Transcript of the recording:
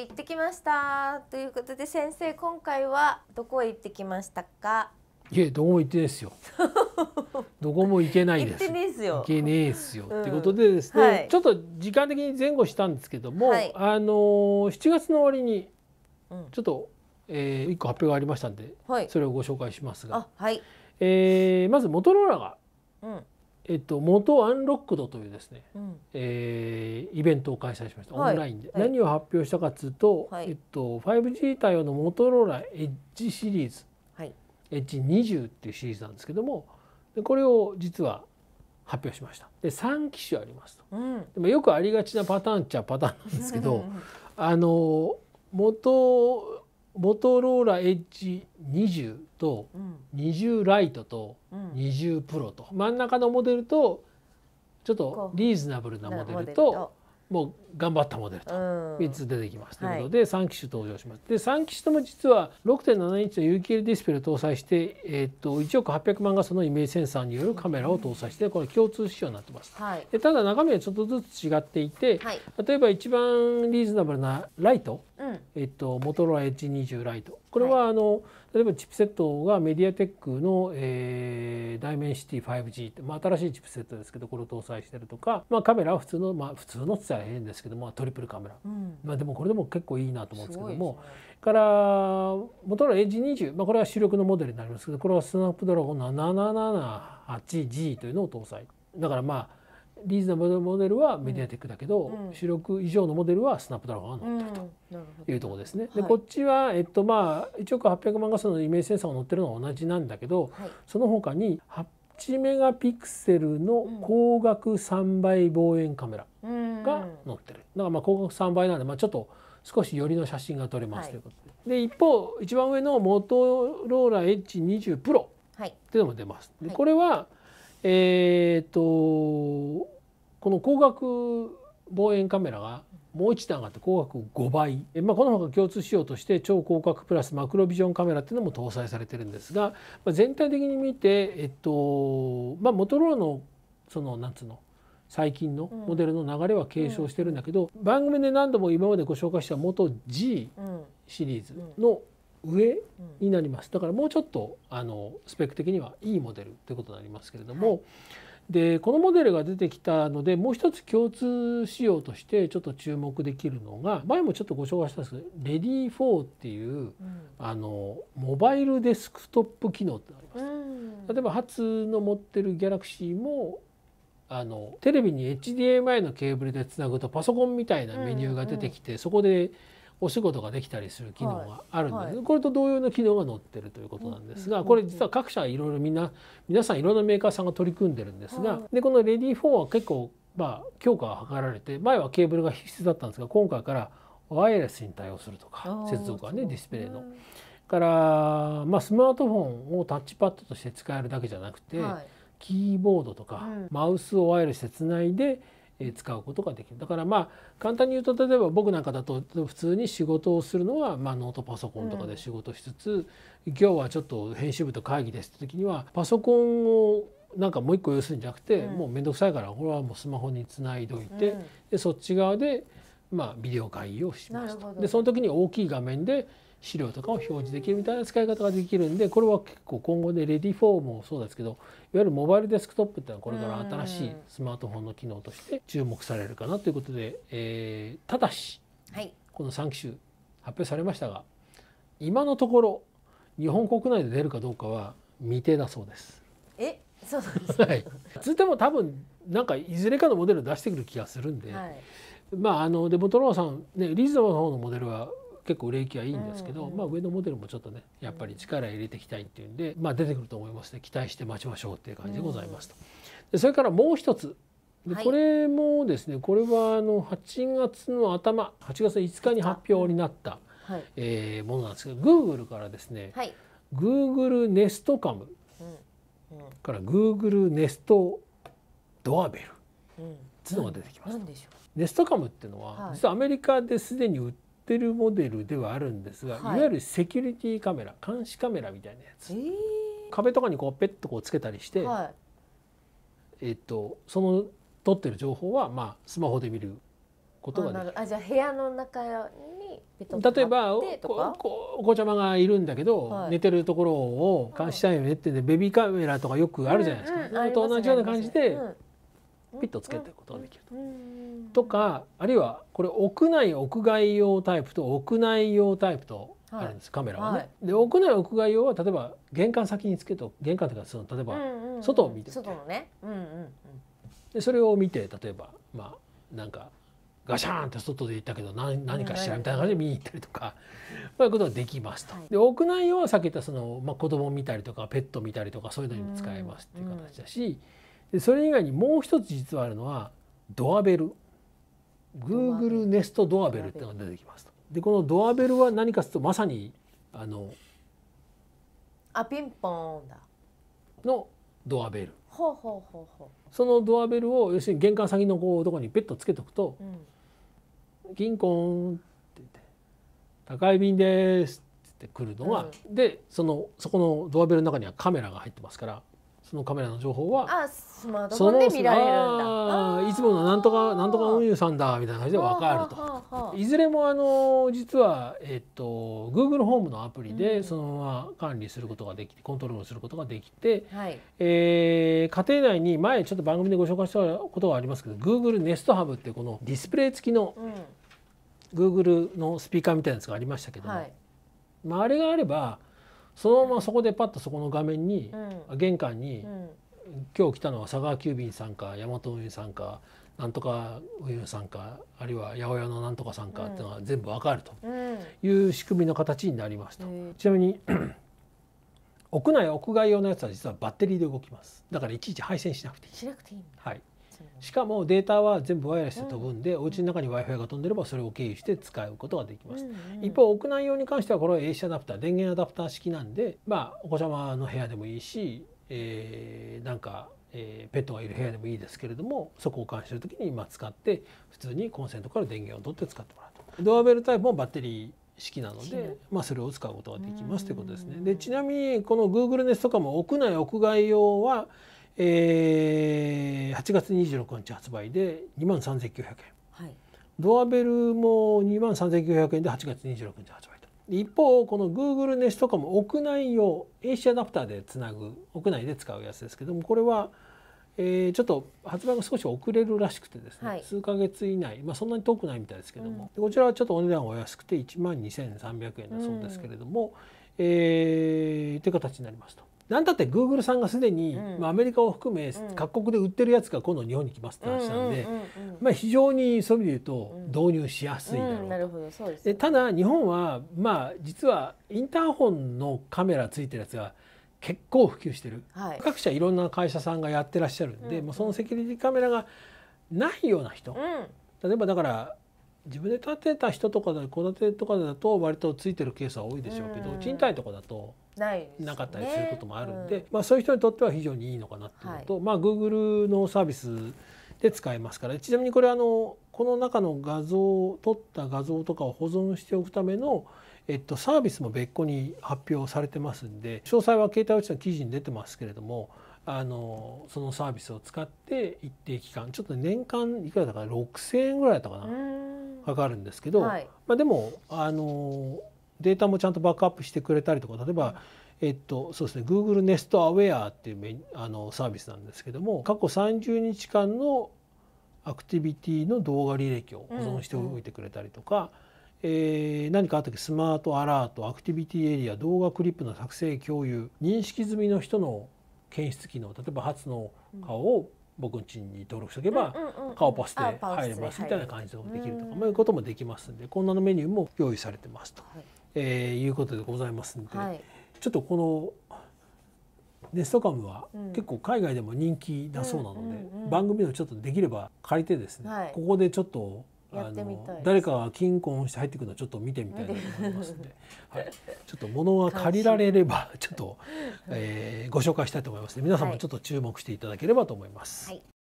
行ってきましたということで先生今回はどこへ行ってきましたかいえどこも行ってですよ どこも行けないです行ってねえすよ行けねえすよ、うん、ってことでですね、はい、ちょっと時間的に前後したんですけども、はい、あのー、7月の終わりにちょっと、うえー、1個発表がありましたんで、はい、それをご紹介しますが、はいえー、まずモトローラが、うんえっと、元アンロックドというですね、うん、えー、イベントを開催しました、オンラインで、はい、何を発表したかというと、はい、えっと、5G 対応のモトローラエッジシリーズ、はい、エッジ20っていうシリーズなんですけどもでこれを実は発表しましたで3機種ありますと、うん、でもよくありがちなパターンっちゃパターンなんですけどあの元モトローラエッジ2 0と20ライトと20プロと、真ん中のモデルとちょっとリーズナブルなモデルともう頑張ったモデルと3つ出てきます、ということで3機種登場します。で3機種とも実は6.7インチの有機 l ディスプレイを搭載して、えっと1億800万画素のイメージセンサーによるカメラを搭載してこれ共通仕様になってます。でただ中身はちょっとずつ違っていて、例えば一番リーズナブルなライト、えっとモトローラ H20 ライトこれはあの、例えばチップセットがメディアテックの、えー、ダイメンシティ 5G って、まあ、新しいチップセットですけどこれを搭載してるとか、まあ、カメラは普通の、まあ、普通のって言ったら変ですけど、まあ、トリプルカメラ、うん、まあ、でもこれでも結構いいなと思うんですけども、からもとエッジ2 0まあ、これは主力のモデルになりますけどこれはスナップドラゴンの 778G というのを搭載。だからまあリーズナブルモデルはメディアテックだけど、主力以上のモデルはスナップドラゴンが乗ってるというところですね。でこっちは、えっとまあ、1億800万画素のイメージセンサーが載ってるのは同じなんだけど、その他に8メガピクセルの光学3倍望遠カメラが載ってる。だからまあ光学3倍なんで、まあ、ちょっと少し寄りの写真が撮れますということではい、で一方一番上のモトローラ H20 プロっていうのも出ます。でこれはえっ、ー、とこの光学望遠カメラがもう一段上がって光学5倍、えまあ、このほか共通仕様として超広角プラスマクロビジョンカメラっていうのも搭載されてるんですが、まあ、全体的に見て、えっとまあ、モトローラのその夏つうの最近のモデルの流れは継承してるんだけど、うん番組で何度も今までご紹介した元 G シリーズの上になります、だからもうちょっとあのスペック的にはいいモデルということになりますけれども、はい、でこのモデルが出てきたのでもう一つ共通仕様としてちょっと注目できるのが前もちょっとご紹介したんですけどレディー4っていう、うん、あのモバイルデスクトップ機能ってあります。うん、例えば初の持ってるギャラクシーもあのテレビに HDMI のケーブルでつなぐとパソコンみたいなメニューが出てきて、うんうん、そこでお仕事ができたりする機能があるんです、はいはい、これと同様の機能が載ってるということなんですが、これ実は各社いろいろみんな皆さんいろんなメーカーさんが取り組んでるんですが、はい、でこのレディー4は結構まあ強化が図られて前はケーブルが必須だったんですが今回からワイヤレスに対応するとか接続はねディスプレイの。から、まあ、スマートフォンをタッチパッドとして使えるだけじゃなくて、キーボードとか、マウスをワイヤレスでつないで使うことができるだからまあ簡単に言うと例えば僕なんかだと普通に仕事をするのは、まあ、ノートパソコンとかで仕事しつつ、うん、今日はちょっと編集部と会議ですって時にはパソコンをなんかもう一個要するんじゃなくて、うん、もう面倒くさいからこれはもうスマホにつないどいて、うん、でそっち側で、まあ、ビデオ会議をしますと。でその時に大きい画面で資料とかを表示できるみたいな使い方ができるんでこれは結構今後でレディフォームもそうですけどいわゆるモバイルデスクトップっていうのはこれから新しいスマートフォンの機能として注目されるかなということで、えー、ただし、はい、この3機種発表されましたが今のところ日本国内で出るかどうかは未定だそうです。えそうなんですか、はい、つっても多分なんかいずれかのモデル出してくる気がするんで、はい、まああのでボトローさんねリズムの方のモデルは結構売れ行きはいいんですけど、うんうん、まあ、上のモデルもちょっとねやっぱり力入れていきたいっていうんで、まあ、出てくると思いますね期待して待ちましょうっていう感じでございますと。でそれからもう一つでこれもですねこれはあの8月の頭8月5日に発表になった、はい、えー、ものなんですけど Google からですね、はい、Google n e s うんうん、から Google ト。ドアベル、うん、っていうのが出てきます。ネストカムっていうのは、はい、実はアメリカですでに売っってるモデルではあるんですが、はい、いわゆるセキュリティカメラ監視カメラみたいなやつ、えー、壁とかにこうペッとこうつけたりして、はい、えっとその撮ってる情報はまあスマホで見ることができるあじゃあ部屋の中に例えばおお子ちゃまがいるんだけど、はい、寝てるところを監視したいよねって、ね、ベビーカメラとかよくあるじゃないですか、うんうん、と同じような感じで、うん、ピッとつけてることができると。とかあるいはこれ屋内屋外用タイプと屋内用タイプとあるんです、はい、カメラはね。はい、で屋内屋外用は例えば玄関先につけと玄関とかその例えば外を見て外のね。うんうんうんでそれを見て例えばまあなんかガシャーンって外で行ったけど何何かしらみたいな感じで見に行ったりとか、そういうことができますと。はい、で屋内用は避けたその、まあ、子供見たりとかペット見たりとかそういうのにも使えますっていう形だし。うんうんでそれ以外にもう一つ実はあるのはドアベル Google ネストドアベルってのが出てきますと。でこのドアベルは何かとるとまさにあのあピンポンだのドアベルほうほうほうほうそのドアベルを要するに玄関先のこうとこにペットつけとくと「銀、うん、婚」って言って「高い便です」って来るのが、うん、でそのそこのドアベルの中にはカメラが入ってますからそのカメラの情報はあスマートフォンで見られるんだいつものなんとかなんとか運輸さんだみたいな感じで分かるといずれもあの実は、えっと、Google ホームのアプリでそのまま管理することができて、コントロールすることができて、はい、えー、家庭内に前ちょっと番組でご紹介したことがありますけど Google ネストハブってこのディスプレイ付きの、うん、Google のスピーカーみたいなやつがありましたけども、はい、まあ、あれがあればそのままそこでパッとそこの画面に、うん、玄関に、うん、今日来たのは佐川急便さんか大和運輸さんかなんとか運輸さんかあるいは八百屋のなんとかさんかっていうのが全部わかるという仕組みの形になりますと。ちなみに 屋内屋外用のやつは実はバッテリーで動きますだからいちいち配線しなくていいしなくていいはいしかもデータは全部ワイヤレスで飛ぶんで、うん、お家の中に w i f i が飛んでればそれを経由して使うことができます、うんうん、一方屋内用に関してはこれは AC アダプター電源アダプター式なんでまあお子様の部屋でもいいし、えー、なんか、えー、ペットがいる部屋でもいいですけれどもそこを監視する時に今使って普通にコンセントから電源を取って使ってもらうと。ドアベルタイプもバッテリー式なので、まあ、それを使うことができますということですね。でちなみにこの Google ネスとかも屋内屋外用はえー、8月26日発売で2万3900円、はい、ドアベルも2万3900円で8月26日発売と一方この Google ネスとかも屋内用 AC アダプターでつなぐ屋内で使うやつですけどもこれは、えー、ちょっと発売が少し遅れるらしくてですね、はい、数か月以内、まあ、そんなに遠くないみたいですけども、うん、こちらはちょっとお値段お安くて1万2300円だそうですけれども、うん、えー、という形になりますと。何だってグーグルさんがすでに、まあ、アメリカを含め各国で売ってるやつが今度日本に来ますって話なんで、まあ、非常にそういう意味で言うと導入しやすいだうでただ日本はまあ実はインターホンのカメラついてるやつが結構普及してる、はい、各社いろんな会社さんがやってらっしゃるんで、もうそのセキュリティカメラがないような人、例えばだから自分で建てた人とかで戸建てとかだと割とついてるケースは多いでしょうけど、賃貸とかだとなかったりすることもあるんで、うん、まあ、そういう人にとっては非常にいいのかなっていうのと、はい、まあ、Google のサービスで使えますからちなみにこれあのこの中の画像撮った画像とかを保存しておくための、えっと、サービスも別個に発表されてますんで詳細は携帯ウォッチの記事に出てますけれどもあのそのサービスを使って一定期間ちょっと年間いくらだから6,000円ぐらいだったかなかかるんですけど、はい、まあ、でもあのデータもちゃんとバックアップしてくれたりとか例えば、えっと、そうですね Google Nest Aware っていうあのサービスなんですけども過去30日間のアクティビティの動画履歴を保存しておいてくれたりとか、うんうん、えー、何かあった時スマートアラートアクティビティエリア動画クリップの作成共有認識済みの人の検出機能例えば初の顔を僕ん家に登録しておけば、うん、顔パスで入れますみたいな感じでできるとか、まあ、いうこともできますんでこんなのメニューも用意されてますと。はいえー、いうことでございますんで、はい、ちょっとこのネストカムは結構海外でも人気だそうなので、うん番組をちょっとできれば借りてですね、はい、ここでちょっとあの誰かが金婚して入ってくるのをちょっと見てみたいなと思いますので、はい、ちょっと物が借りられればちょっと、えー、ご紹介したいと思いますので皆様ちょっと注目していただければと思います。はい